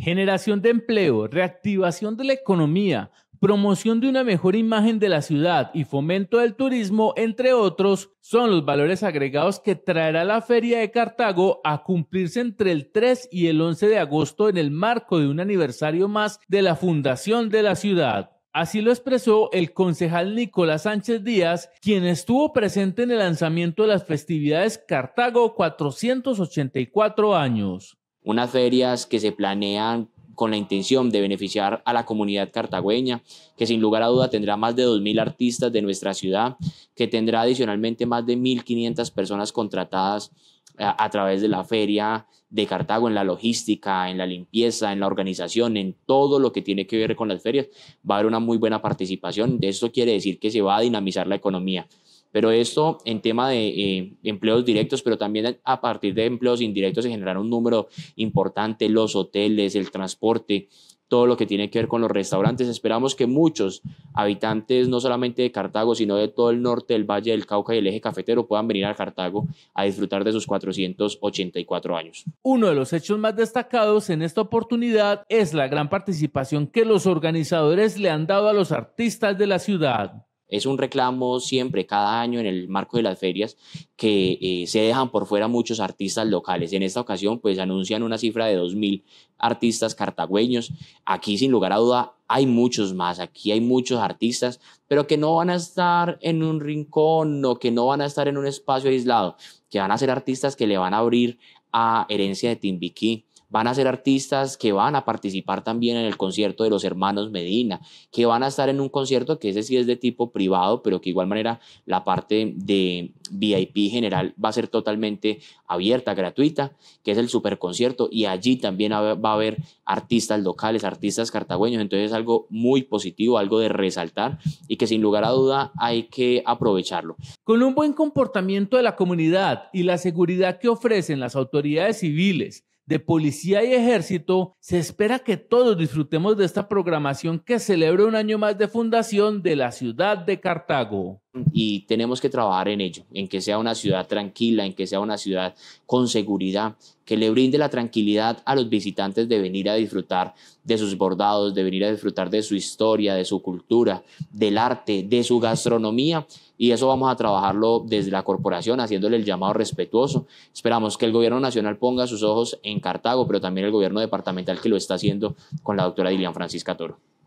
generación de empleo, reactivación de la economía, promoción de una mejor imagen de la ciudad y fomento del turismo, entre otros, son los valores agregados que traerá la Feria de Cartago a cumplirse entre el 3 y el 11 de agosto en el marco de un aniversario más de la fundación de la ciudad. Así lo expresó el concejal Nicolás Sánchez Díaz, quien estuvo presente en el lanzamiento de las festividades Cartago 484 años unas ferias que se planean con la intención de beneficiar a la comunidad cartagüeña, que sin lugar a duda tendrá más de 2.000 artistas de nuestra ciudad, que tendrá adicionalmente más de 1.500 personas contratadas eh, a, través de la feria de Cartago, en la logística, en la limpieza, en la organización, en todo lo que tiene que ver con las ferias. Va a haber una muy buena participación. Esto quiere decir que se va a dinamizar la economía. Pero esto en tema de eh, empleos directos, pero también a partir de empleos indirectos se generaron un número importante, los hoteles, el transporte, todo lo que tiene que ver con los restaurantes. Esperamos que muchos habitantes, no solamente de Cartago, sino de todo el norte del Valle del Cauca y el eje cafetero, puedan venir a Cartago a disfrutar de sus 484 años. Uno de los hechos más destacados en esta oportunidad es la gran participación que los organizadores le han dado a los artistas de la ciudad. Es un reclamo siempre, cada año, en el marco de las ferias, que eh, se dejan por fuera muchos artistas locales. En esta ocasión, pues anuncian una cifra de 2.000 artistas cartagüeños. Aquí, sin lugar a duda, hay muchos más, aquí hay muchos artistas, pero que no van a estar en un rincón o que no van a estar en un espacio aislado, que van a ser artistas que le van a abrir a Herencia de Timbiquí, van a ser artistas que van a participar también en el concierto de los hermanos Medina, que van a estar en un concierto que ese sí es de tipo privado, pero que igual manera la parte de VIP general va a ser totalmente abierta, gratuita, que es el superconcierto y allí también va a haber artistas locales, artistas cartagüeños, entonces es algo muy positivo, algo de resaltar y que sin lugar a duda hay que aprovecharlo. Con un buen comportamiento de la comunidad y la seguridad que ofrecen las autoridades civiles, de Policía y Ejército, se espera que todos disfrutemos de esta programación que celebra un año más de fundación de la ciudad de Cartago y tenemos que trabajar en ello, en que sea una ciudad tranquila, en que sea una ciudad con seguridad, que le brinde la tranquilidad a los visitantes de venir a disfrutar de sus bordados, de venir a disfrutar de su historia, de su cultura, del arte, de su gastronomía. Y eso vamos a trabajarlo desde la corporación, haciéndole el llamado respetuoso. Esperamos que el gobierno nacional ponga sus ojos en Cartago, pero también el gobierno departamental que lo está haciendo con la doctora Dilian Francisca Toro.